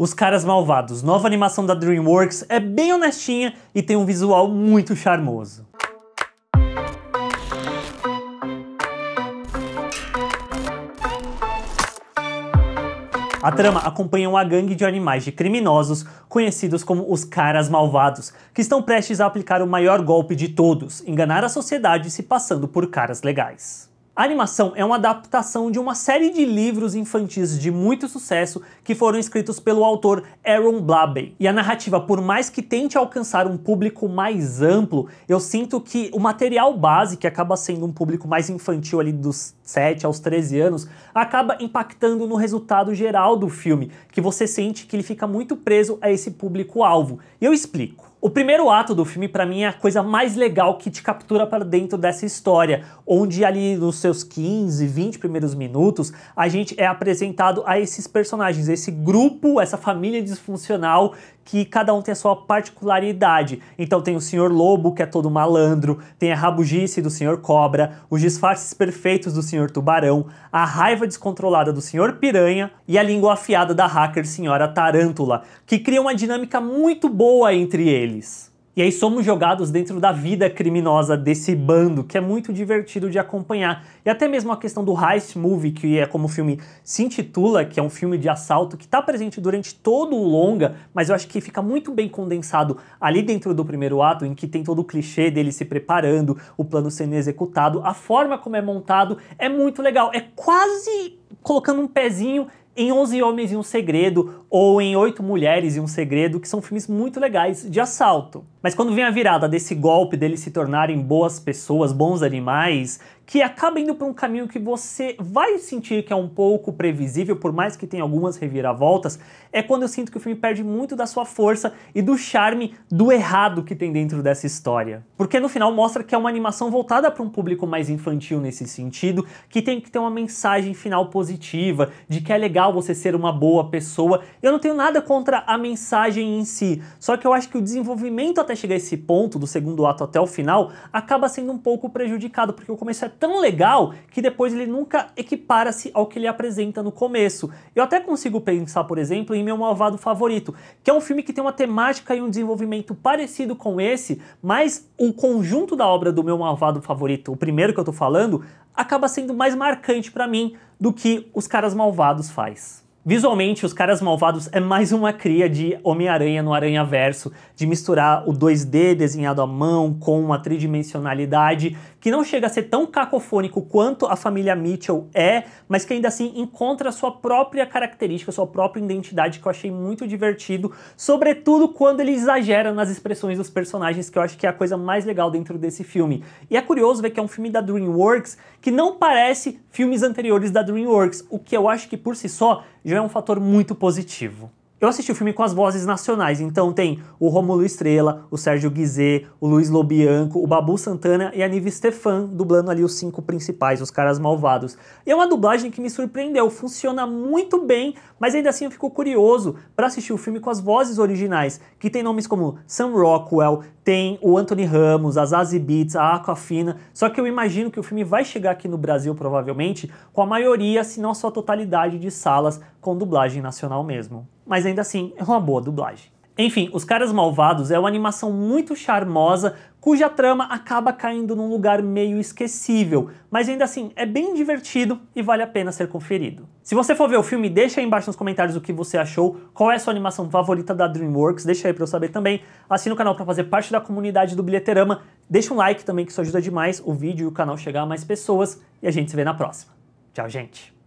Os Caras Malvados, nova animação da DreamWorks, é bem honestinha e tem um visual muito charmoso. A trama acompanha uma gangue de animais de criminosos, conhecidos como os Caras Malvados, que estão prestes a aplicar o maior golpe de todos, enganar a sociedade se passando por caras legais. A animação é uma adaptação de uma série de livros infantis de muito sucesso que foram escritos pelo autor Aaron Blabey. E a narrativa, por mais que tente alcançar um público mais amplo, eu sinto que o material base, que acaba sendo um público mais infantil ali dos 7 aos 13 anos, acaba impactando no resultado geral do filme, que você sente que ele fica muito preso a esse público-alvo. E eu explico. O primeiro ato do filme, para mim, é a coisa mais legal que te captura para dentro dessa história, onde ali nos seus 15, 20 primeiros minutos, a gente é apresentado a esses personagens, esse grupo, essa família disfuncional que cada um tem a sua particularidade. Então tem o Senhor Lobo, que é todo malandro, tem a rabugice do Senhor Cobra, os disfarces perfeitos do Senhor Tubarão, a raiva descontrolada do Senhor Piranha e a língua afiada da hacker Senhora Tarântula, que cria uma dinâmica muito boa entre eles deles. E aí somos jogados dentro da vida criminosa desse bando, que é muito divertido de acompanhar. E até mesmo a questão do heist movie, que é como o filme se intitula, que é um filme de assalto que está presente durante todo o longa, mas eu acho que fica muito bem condensado ali dentro do primeiro ato, em que tem todo o clichê dele se preparando, o plano sendo executado, a forma como é montado é muito legal. É quase colocando um pezinho em 11 Homens e um Segredo, ou em Oito Mulheres e um Segredo, que são filmes muito legais de assalto. Mas quando vem a virada desse golpe deles se tornarem boas pessoas, bons animais, que acaba indo para um caminho que você vai sentir que é um pouco previsível, por mais que tenha algumas reviravoltas, é quando eu sinto que o filme perde muito da sua força e do charme do errado que tem dentro dessa história. Porque no final mostra que é uma animação voltada para um público mais infantil nesse sentido, que tem que ter uma mensagem final positiva, de que é legal você ser uma boa pessoa eu não tenho nada contra a mensagem em si, só que eu acho que o desenvolvimento até chegar a esse ponto, do segundo ato até o final, acaba sendo um pouco prejudicado, porque o começo é tão legal que depois ele nunca equipara-se ao que ele apresenta no começo. Eu até consigo pensar, por exemplo, em Meu Malvado Favorito, que é um filme que tem uma temática e um desenvolvimento parecido com esse, mas o conjunto da obra do Meu Malvado Favorito, o primeiro que eu tô falando, acaba sendo mais marcante para mim do que Os Caras Malvados faz. Visualmente, os Caras Malvados é mais uma cria de Homem-Aranha no Aranha Verso, de misturar o 2D desenhado à mão com uma tridimensionalidade que não chega a ser tão cacofônico quanto a família Mitchell é, mas que ainda assim encontra sua própria característica, sua própria identidade, que eu achei muito divertido, sobretudo quando ele exagera nas expressões dos personagens, que eu acho que é a coisa mais legal dentro desse filme. E é curioso ver que é um filme da DreamWorks que não parece filmes anteriores da DreamWorks, o que eu acho que por si só já é um fator muito positivo. Eu assisti o filme com as vozes nacionais, então tem o Romulo Estrela, o Sérgio Guizet, o Luiz Lobianco, o Babu Santana e a Nive Stefan, dublando ali os cinco principais, os caras malvados. E é uma dublagem que me surpreendeu, funciona muito bem, mas ainda assim eu fico curioso para assistir o filme com as vozes originais, que tem nomes como Sam Rockwell, tem o Anthony Ramos, as Zazie Beetz, a Aquafina, só que eu imagino que o filme vai chegar aqui no Brasil provavelmente com a maioria, se não só a totalidade de salas com dublagem nacional mesmo mas ainda assim é uma boa dublagem. Enfim, Os Caras Malvados é uma animação muito charmosa cuja trama acaba caindo num lugar meio esquecível, mas ainda assim é bem divertido e vale a pena ser conferido. Se você for ver o filme, deixa aí embaixo nos comentários o que você achou, qual é a sua animação favorita da DreamWorks, deixa aí pra eu saber também, assina o canal para fazer parte da comunidade do Bilheterama, deixa um like também que isso ajuda demais o vídeo e o canal chegar a mais pessoas, e a gente se vê na próxima. Tchau, gente!